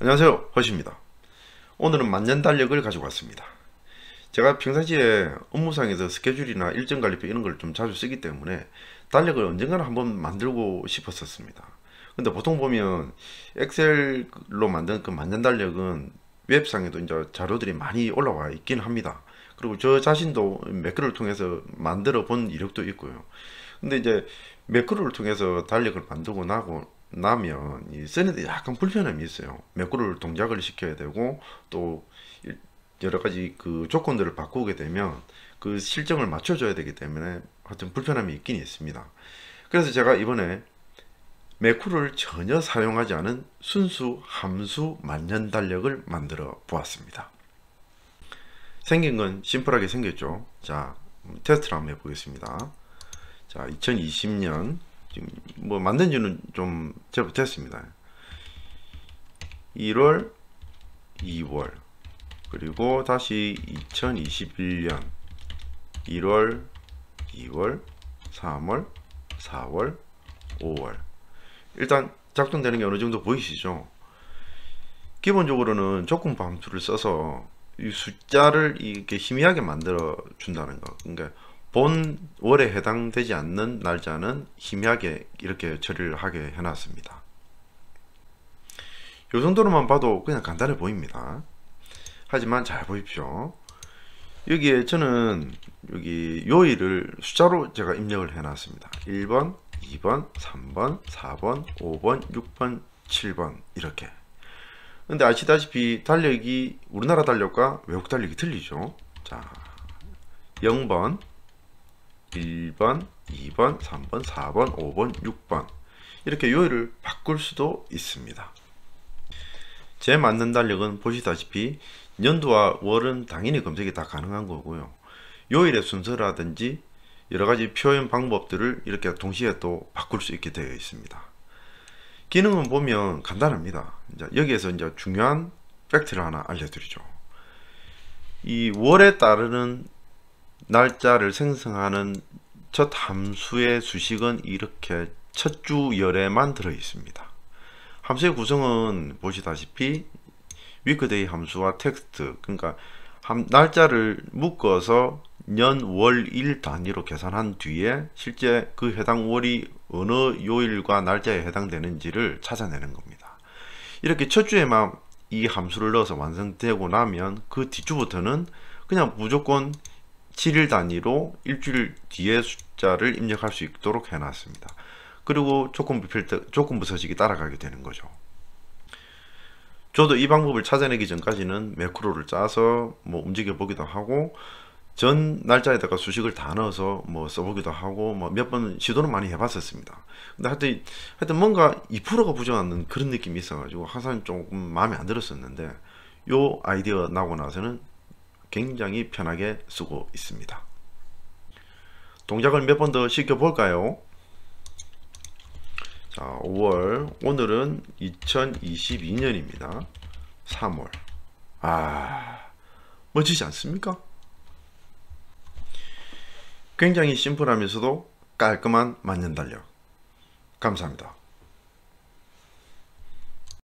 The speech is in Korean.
안녕하세요 허시입니다 오늘은 만년달력을 가지고 왔습니다 제가 평상시에 업무상에서 스케줄이나 일정관리표 이런 걸 좀 자주 쓰기 때문에 달력을 언젠가는 한번 만들고 싶었었습니다 근데 보통 보면 엑셀로 만든 그 만년달력은 웹상에도 이제 자료들이 많이 올라와 있긴 합니다 그리고 저 자신도 매크로를 통해서 만들어 본 이력도 있고요 근데 이제 매크로를 통해서 달력을 만들고 나고 나면 이 세네들이 약간 불편함이 있어요. 매꾸를 동작을 시켜야 되고 또 여러 가지 그 조건들을 바꾸게 되면 그 실정을 맞춰줘야 되기 때문에 하여튼 불편함이 있긴 있습니다. 그래서 제가 이번에 매쿠를 전혀 사용하지 않은 순수 함수 만년 달력을 만들어 보았습니다. 생긴 건 심플하게 생겼죠. 자, 음, 테스트를 한번 해보겠습니다. 자, 2020년 지금 뭐 만든 지는 좀 제법 됐습니다. 1월, 2월, 그리고 다시 2021년 1월, 2월, 3월, 4월, 5월 일단 작동되는 게 어느 정도 보이시죠? 기본적으로는 조금 함수를 써서 이 숫자를 이렇게 희미하게 만들어 준다는 거. 그러니까 본 월에 해당되지 않는 날짜는 희미하게 이렇게 처리를 하게 해놨습니다. 이 정도로만 봐도 그냥 간단해 보입니다. 하지만 잘 보십시오. 여기에 저는 여기 요일을 숫자로 제가 입력을 해놨습니다. 1번, 2번, 3번, 4번, 5번, 6번, 7번 이렇게 근데 아시다시피 달력이 우리나라 달력과 외국 달력이 틀리죠. 자, 0번, 1번, 2번, 3번, 4번, 5번, 6번 이렇게 요일을 바꿀 수도 있습니다. 제 맞는 달력은 보시다시피 연도와 월은 당연히 검색이 다 가능한 거고요. 요일의 순서라든지 여러가지 표현 방법들을 이렇게 동시에 또 바꿀 수 있게 되어 있습니다. 기능은 보면 간단합니다. 여기에서 이제 중요한 팩트를 하나 알려드리죠. 이 월에 따르는 날짜를 생성하는 첫 함수의 수식은 이렇게 첫 주 열에만 들어 있습니다. 함수의 구성은 보시다시피 위크데이 함수와 텍스트 그러니까 날짜를 묶어서 년, 월, 일 단위로 계산한 뒤에 실제 그 해당 월이 어느 요일과 날짜에 해당되는지를 찾아내는 겁니다. 이렇게 첫 주에만 이 함수를 넣어서 완성되고 나면 그 뒷주부터는 그냥 무조건 7일 단위로 일주일 뒤에 숫자를 입력할 수 있도록 해놨습니다. 그리고 조건부 필터, 조건부 서식이 따라가게 되는 거죠. 저도 이 방법을 찾아내기 전까지는 매크로를 짜서 뭐 움직여 보기도 하고 전 날짜에다가 수식을 다 넣어서 뭐 써보기도 하고 뭐 몇 번 시도는 많이 해봤었습니다. 근데 하여튼 하여튼 뭔가 2%가 부정하는 그런 느낌이 있어가지고 항상 조금 마음에 안 들었었는데 요 아이디어 나고 나서는 굉장히 편하게 쓰고 있습니다. 동작을 몇 번 더 시켜볼까요? 자, 5월 오늘은 2022년입니다. 3월 아 멋지지 않습니까? 굉장히 심플하면서도 깔끔한 만년 달력 감사합니다.